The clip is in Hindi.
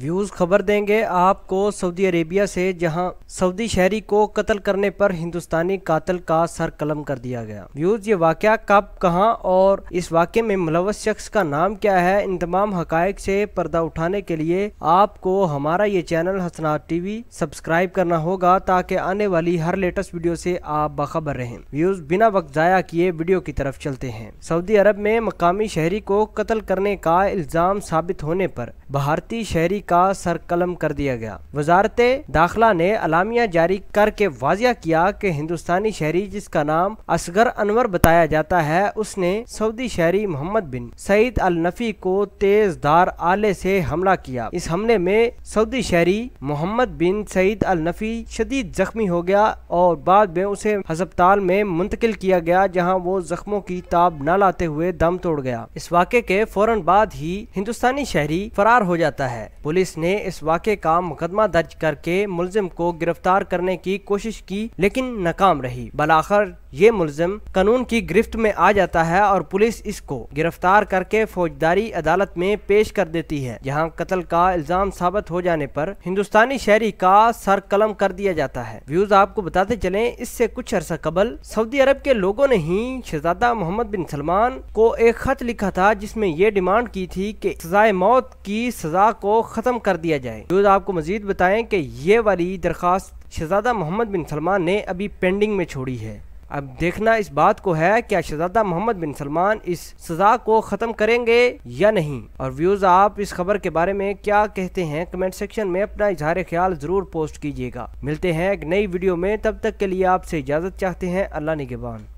व्यूज़ खबर देंगे आपको सऊदी अरेबिया से जहां सऊदी शहरी को कत्ल करने पर हिंदुस्तानी कातल का सर कलम कर दिया गया व्यूज़ ये वाक़ कब कहां और इस वाक्य में मुलवस शख्स का नाम क्या है इन तमाम हकायक से पर्दा उठाने के लिए आपको हमारा ये चैनल हसना टीवी सब्सक्राइब करना होगा ताकि आने वाली हर लेटेस्ट वीडियो से आप बाखबर रहें व्यूज़ बिना वक्त ज़ाया किए वीडियो की तरफ चलते हैं सऊदी अरब में मकामी शहरी को कत्ल करने का इल्ज़ाम साबित होने पर भारतीय शहरी का सरकलम कर दिया गया वजारत दाखिला ने अलामिया जारी करके वाजिया किया कि हिंदुस्तानी शहरी जिसका नाम असगर अनवर बताया जाता है उसने सऊदी शहरी मोहम्मद बिन सईद अल नफी को तेज धार आले से हमला किया इस हमले में सऊदी शहरी मोहम्मद बिन सईद अल नफी शदीद जख्मी हो गया और बाद में उसे हस्पताल में मुंतकिल किया गया जहाँ वो जख्मों की ताब न लाते हुए दम तोड़ गया इस वाक्य के फौरन बाद ही हिंदुस्तानी शहरी फरार हो जाता है पुलिस ने इस वाक़े का मुकदमा दर्ज करके मुलजिम को गिरफ्तार करने की कोशिश की लेकिन नाकाम रही बलाखर ये मुलजम कानून की गिरफ्त में आ जाता है और पुलिस इसको गिरफ्तार करके फौजदारी अदालत में पेश कर देती है जहाँ कत्ल का इल्जाम साबित हो जाने पर हिंदुस्तानी शहरी का सर कलम कर दिया जाता है व्यूज आपको बताते चले इससे कुछ अरसा कबल सऊदी अरब के लोगों ने ही शहजादा मोहम्मद बिन सलमान को एक खत लिखा था जिसमे ये डिमांड की थी की सजाए मौत की सजा को खत्म कर दिया जाए व्यूज आपको मजीद बताए की ये वाली दरखास्त शहजादा मोहम्मद बिन सलमान ने अभी पेंडिंग में छोड़ी है अब देखना इस बात को है क्या शहजादा मोहम्मद बिन सलमान इस सजा को ख़त्म करेंगे या नहीं और व्यूज़ आप इस खबर के बारे में क्या कहते हैं कमेंट सेक्शन में अपना इजहार ख्याल ज़रूर पोस्ट कीजिएगा मिलते हैं एक नई वीडियो में तब तक के लिए आपसे इजाज़त चाहते हैं अल्लाह निगेबान